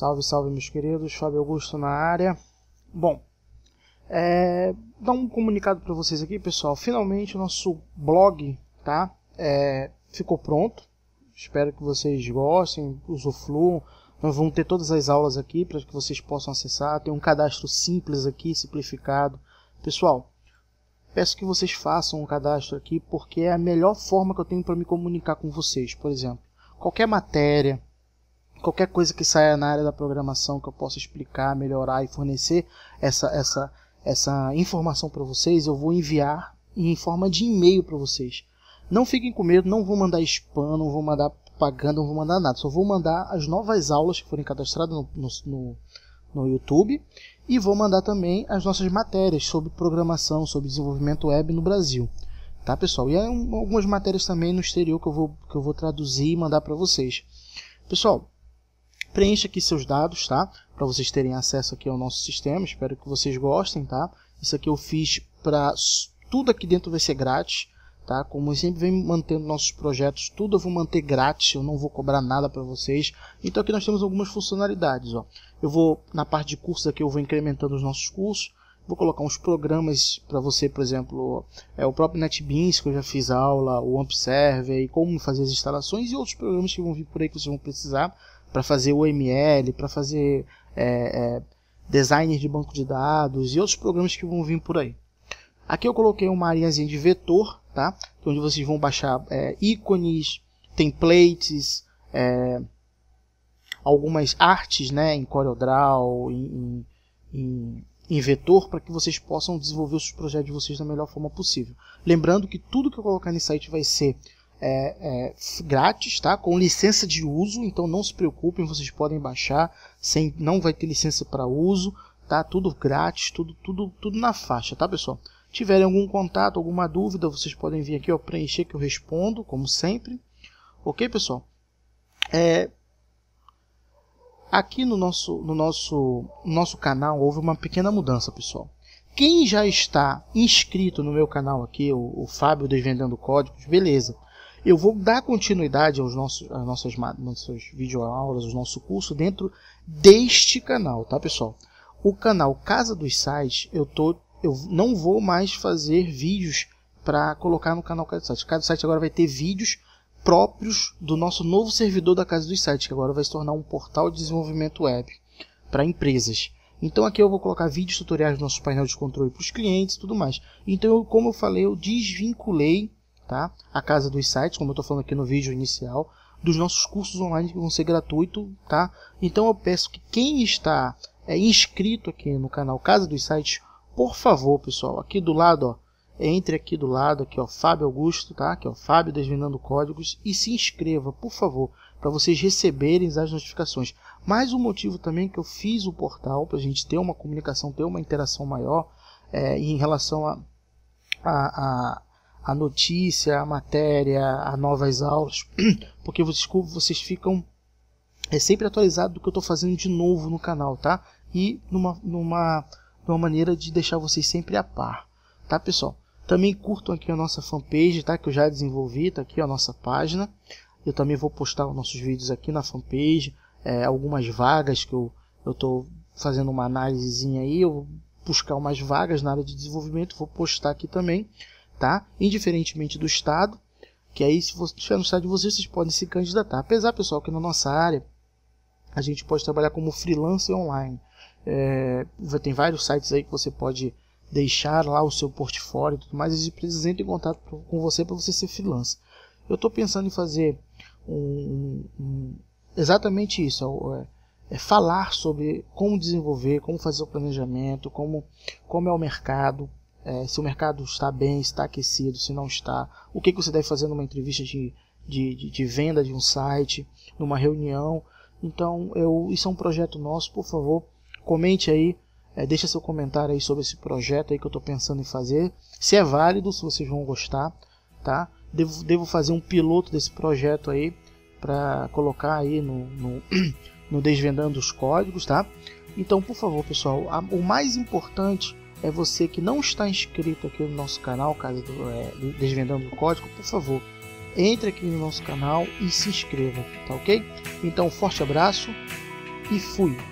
Salve, salve, meus queridos. Fábio Augusto na área. Bom, é, dar um comunicado para vocês aqui, pessoal. Finalmente o nosso blog, tá? É, ficou pronto. Espero que vocês gostem, usufruam. Nós vamos ter todas as aulas aqui para que vocês possam acessar. Tem um cadastro simples aqui, simplificado. Pessoal, peço que vocês façam um cadastro aqui porque é a melhor forma que eu tenho para me comunicar com vocês. Por exemplo, qualquer matéria, qualquer coisa que saia na área da programação que eu possa explicar, melhorar e fornecer essa, essa, essa informação para vocês, eu vou enviar em forma de e-mail para vocês. Não fiquem com medo, não vou mandar spam, não vou mandar propaganda, não vou mandar nada. Só vou mandar as novas aulas que forem cadastradas no, no, no, no YouTube e vou mandar também as nossas matérias sobre programação, sobre desenvolvimento web no Brasil tá pessoal? E algumas matérias também no exterior que eu vou, que eu vou traduzir e mandar para vocês. Pessoal, Preencha aqui seus dados, tá? Para vocês terem acesso aqui ao nosso sistema. Espero que vocês gostem, tá? Isso aqui eu fiz para tudo aqui dentro vai ser grátis, tá? Como eu sempre venho mantendo nossos projetos, tudo eu vou manter grátis, eu não vou cobrar nada para vocês. Então aqui nós temos algumas funcionalidades, ó. Eu vou na parte de cursos aqui eu vou incrementando os nossos cursos. Vou colocar uns programas para você, por exemplo, é o próprio NetBeans que eu já fiz aula, o e como fazer as instalações e outros programas que vão vir por aí que vocês vão precisar para fazer OML, para fazer é, é, designer de banco de dados e outros programas que vão vir por aí. Aqui eu coloquei uma areazinha de vetor, tá? É onde vocês vão baixar é, ícones, templates, é, algumas artes né, em CorelDRAW, em, em, em vetor, para que vocês possam desenvolver os projetos de vocês da melhor forma possível. Lembrando que tudo que eu colocar nesse site vai ser é, é, grátis, tá? Com licença de uso, então não se preocupem, vocês podem baixar, sem, não vai ter licença para uso, tá? Tudo grátis, tudo, tudo, tudo na faixa, tá, pessoal? Tiverem algum contato, alguma dúvida, vocês podem vir aqui, ó, preencher que eu respondo, como sempre. Ok, pessoal? É, aqui no nosso, no nosso, nosso canal houve uma pequena mudança, pessoal. Quem já está inscrito no meu canal aqui, o, o Fábio Desvendando Códigos, beleza eu vou dar continuidade aos nossos, às nossas, nossas videoaulas, ao nosso curso dentro deste canal, tá pessoal? O canal Casa dos Sites, eu, tô, eu não vou mais fazer vídeos para colocar no canal Casa dos Sites. Casa dos Sites agora vai ter vídeos próprios do nosso novo servidor da Casa dos Sites, que agora vai se tornar um portal de desenvolvimento web para empresas. Então aqui eu vou colocar vídeos tutoriais do nosso painel de controle para os clientes e tudo mais. Então, eu, como eu falei, eu desvinculei tá? A casa dos sites, como eu estou falando aqui no vídeo inicial, dos nossos cursos online que vão ser gratuitos, tá? Então eu peço que quem está é, inscrito aqui no canal Casa dos Sites, por favor, pessoal, aqui do lado, ó, entre aqui do lado, aqui ó, Fábio Augusto, tá? Aqui ó, Fábio Desvendando Códigos e se inscreva, por favor, para vocês receberem as notificações. Mais um motivo também que eu fiz o portal para a gente ter uma comunicação, ter uma interação maior é, em relação a, a, a a notícia, a matéria, a novas aulas, porque vocês, vocês ficam é sempre atualizado do que eu estou fazendo de novo no canal, tá? E numa, numa, numa maneira de deixar vocês sempre a par, tá pessoal? Também curtam aqui a nossa fanpage, tá? Que eu já desenvolvi, tá aqui a nossa página. Eu também vou postar os nossos vídeos aqui na fanpage, é, algumas vagas que eu eu estou fazendo uma análisezinha aí, eu vou buscar umas vagas na área de desenvolvimento, vou postar aqui também tá? Indiferentemente do estado, que aí se você estiver no estado de vocês, vocês podem se candidatar. Apesar, pessoal, que na nossa área a gente pode trabalhar como freelancer online. É, tem vários sites aí que você pode deixar lá o seu portfólio e tudo mais, eles precisam entrar em contato com você para você ser freelancer. Eu estou pensando em fazer um, um, exatamente isso, é, é, é falar sobre como desenvolver, como fazer o planejamento, como, como é o mercado, é, se o mercado está bem, está aquecido, se não está, o que, que você deve fazer numa entrevista de, de, de, de venda de um site, numa reunião. Então, eu, isso é um projeto nosso, por favor, comente aí, é, deixa seu comentário aí sobre esse projeto aí que eu estou pensando em fazer, se é válido, se vocês vão gostar, tá? Devo, devo fazer um piloto desse projeto aí para colocar aí no, no, no Desvendando os Códigos, tá? Então, por favor, pessoal, a, o mais importante é você que não está inscrito aqui no nosso canal, caso do, é, Desvendando o Código, por favor, entre aqui no nosso canal e se inscreva, tá ok? Então, um forte abraço e fui!